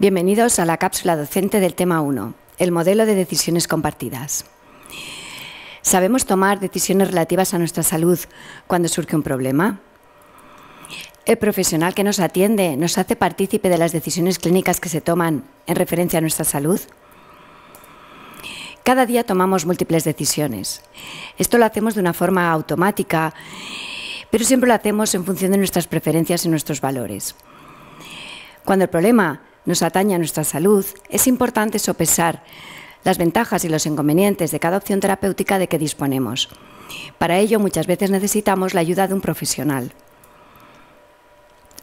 Bienvenidos a la cápsula docente del tema 1, el modelo de decisiones compartidas. ¿Sabemos tomar decisiones relativas a nuestra salud cuando surge un problema? El profesional que nos atiende nos hace partícipe de las decisiones clínicas que se toman en referencia a nuestra salud. Cada día tomamos múltiples decisiones. Esto lo hacemos de una forma automática, pero siempre lo hacemos en función de nuestras preferencias y nuestros valores. Cuando el problema nos atañe a nuestra salud, es importante sopesar las ventajas y los inconvenientes de cada opción terapéutica de que disponemos. Para ello, muchas veces necesitamos la ayuda de un profesional.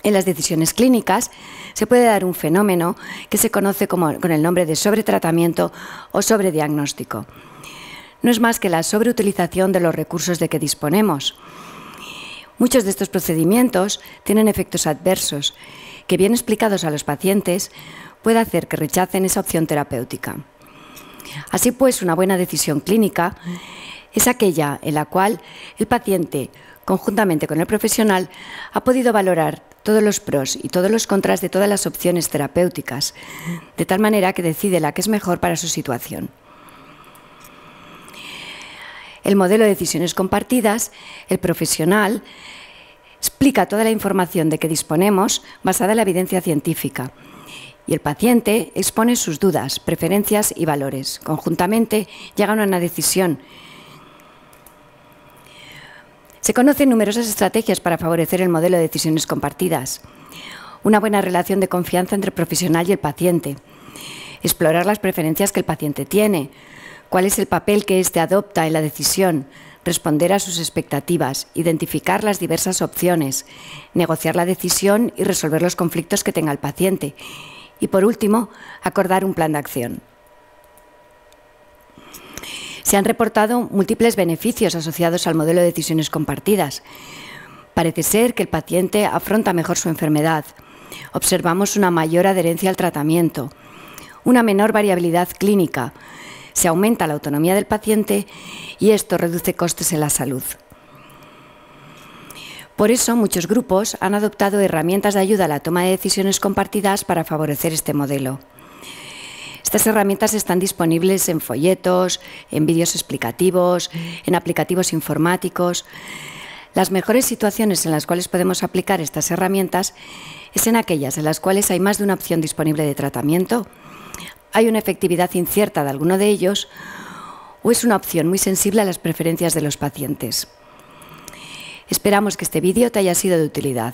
En las decisiones clínicas se puede dar un fenómeno que se conoce con el nombre de sobretratamiento o sobrediagnóstico. No es más que la sobreutilización de los recursos de que disponemos. Muchos de estos procedimientos tienen efectos adversos que bien explicados a los pacientes puede hacer que rechacen esa opción terapéutica. Así pues, una buena decisión clínica es aquella en la cual el paciente, conjuntamente con el profesional, ha podido valorar todos los pros y todos los contras de todas las opciones terapéuticas, de tal manera que decide la que es mejor para su situación. El modelo de decisiones compartidas, el profesional explica toda la información de que disponemos basada en la evidencia científica. Y el paciente expone sus dudas, preferencias y valores. Conjuntamente llegan a una decisión. Se conocen numerosas estrategias para favorecer el modelo de decisiones compartidas. Una buena relación de confianza entre el profesional y el paciente. Explorar las preferencias que el paciente tiene. Cuál es el papel que éste adopta en la decisión responder a sus expectativas, identificar las diversas opciones, negociar la decisión y resolver los conflictos que tenga el paciente. Y por último, acordar un plan de acción. Se han reportado múltiples beneficios asociados al modelo de decisiones compartidas. Parece ser que el paciente afronta mejor su enfermedad. Observamos una mayor adherencia al tratamiento, una menor variabilidad clínica, se aumenta la autonomía del paciente y esto reduce costes en la salud. Por eso muchos grupos han adoptado herramientas de ayuda a la toma de decisiones compartidas para favorecer este modelo. Estas herramientas están disponibles en folletos, en vídeos explicativos, en aplicativos informáticos. Las mejores situaciones en las cuales podemos aplicar estas herramientas es en aquellas en las cuales hay más de una opción disponible de tratamiento hay una efectividad incierta de alguno de ellos o es una opción muy sensible a las preferencias de los pacientes. Esperamos que este vídeo te haya sido de utilidad.